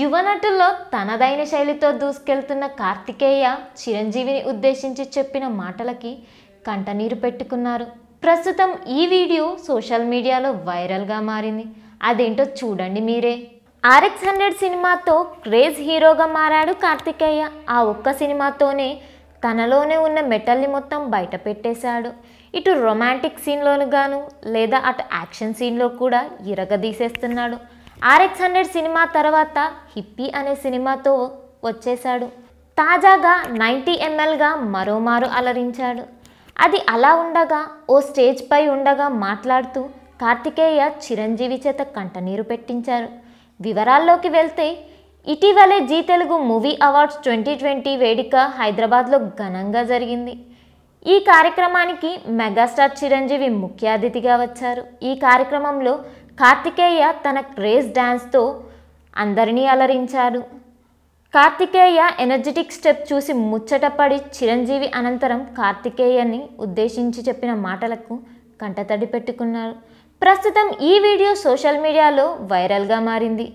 యువ నటుల్లో తనదైన శైలితో దూసుకెళ్తున్న కార్తికేయ చిరంజీవిని ఉద్దేశించి చెప్పిన మాటలకి కంటనీరు పెట్టుకున్నారు ప్రస్తుతం ఈ వీడియో సోషల్ మీడియాలో వైరల్గా మారింది అదేంటో చూడండి మీరే ఆర్ఎక్స్ హండ్రెడ్ సినిమాతో క్రేజ్ హీరోగా మారాడు కార్తికేయ ఆ ఒక్క సినిమాతోనే తనలోనే ఉన్న మెటల్ని మొత్తం బయట పెట్టేశాడు ఇటు రొమాంటిక్ సీన్లోను గాను లేదా అటు యాక్షన్ సీన్లో కూడా ఇరగదీసేస్తున్నాడు ఆర్ఎక్స్ హండ్రెడ్ సినిమా తర్వాత హిప్పీ అనే సినిమాతో వచ్చేశాడు తాజాగా నైంటీ ఎంఎల్గా మరోమారు అలరించాడు అది అలా ఉండగా ఓ స్టేజ్పై ఉండగా మాట్లాడుతూ కార్తికేయ చిరంజీవి చేత కంటనీరు పెట్టించారు వివరాల్లోకి వెళ్తే ఇటీవలే Zee Telugu movie awards twenty twenty వేడుక హైదరాబాద్లో ఘనంగా జరిగింది ఈ కార్యక్రమానికి మెగాస్టార్ చిరంజీవి ముఖ్య అతిథిగా వచ్చారు ఈ కార్యక్రమంలో కార్తికేయ తన క్రేజ్ డ్యాన్స్తో అందరినీ అలరించాడు కార్తికేయ ఎనర్జెటిక్ స్టెప్ చూసి ముచ్చటపడి చిరంజీవి అనంతరం కార్తికేయని ఉద్దేశించి చెప్పిన మాటలకు కంటతడి పెట్టుకున్నారు ప్రస్తుతం ఈ వీడియో సోషల్ మీడియాలో వైరల్గా మారింది